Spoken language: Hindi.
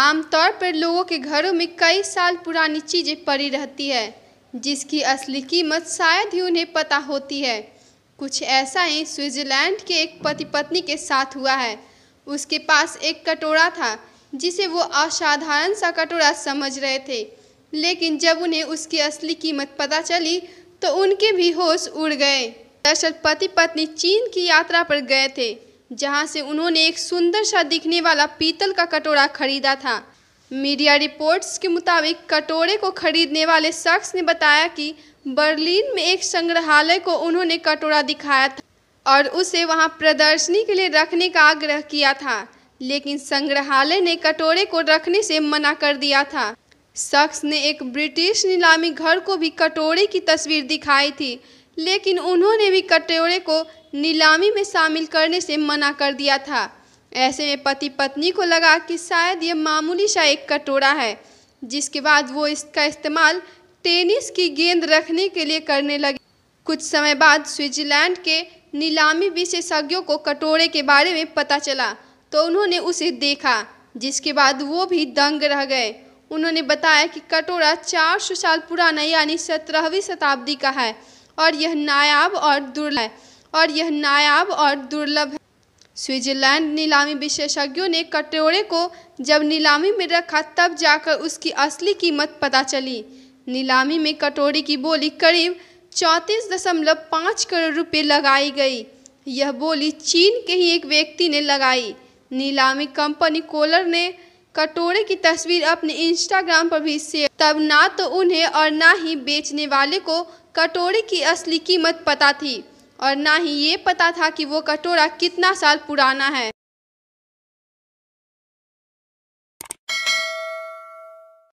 आमतौर पर लोगों के घरों में कई साल पुरानी चीज़ें पड़ी रहती है जिसकी असली कीमत शायद ही उन्हें पता होती है कुछ ऐसा ही स्विट्ज़रलैंड के एक पति पत्नी के साथ हुआ है उसके पास एक कटोरा था जिसे वो असाधारण सा कटोरा समझ रहे थे लेकिन जब उन्हें उसकी असली कीमत पता चली तो उनके भी होश उड़ गए दरअसल पति पत्नी चीन की यात्रा पर गए थे जहां से उन्होंने एक सुंदर सा दिखने वाला पीतल का कटोरा खरीदा था मीडिया रिपोर्ट्स के मुताबिक कटोरे को खरीदने वाले शख्स ने बताया कि बर्लिन में एक संग्रहालय को उन्होंने कटोरा दिखाया था और उसे वहां प्रदर्शनी के लिए रखने का आग्रह किया था लेकिन संग्रहालय ने कटोरे को रखने से मना कर दिया था शख्स ने एक ब्रिटिश नीलामी घर को भी कटोरे की तस्वीर दिखाई थी लेकिन उन्होंने भी कटोरे को नीलामी में शामिल करने से मना कर दिया था ऐसे में पति पत्नी को लगा कि शायद यह मामूली सा एक कटोरा है जिसके बाद वो इसका इस्तेमाल टेनिस की गेंद रखने के लिए करने लगे कुछ समय बाद स्विट्जरलैंड के नीलामी विशेषज्ञों को कटोरे के बारे में पता चला तो उन्होंने उसे देखा जिसके बाद वो भी दंग रह गए उन्होंने बताया कि कटोरा 400 साल पुराना यानी सत्रहवीं शताब्दी का है और यह नायाब और दुर्लभ है और यह नायाब और दुर्लभ है स्विट्जरलैंड नीलामी विशेषज्ञों ने कटोरे को जब नीलामी में रखा तब जाकर उसकी असली कीमत पता चली नीलामी में कटोरे की बोली करीब चौंतीस दशमलव पाँच करोड़ रुपये लगाई गई यह बोली चीन के ही एक व्यक्ति ने लगाई नीलामी कंपनी कोलर ने कटोरे की तस्वीर अपने इंस्टाग्राम पर भी शेयर तब ना तो उन्हें और ना ही बेचने वाले को कटोरे की असली कीमत पता थी और ना ही ये पता था कि वो कटोरा कितना साल पुराना है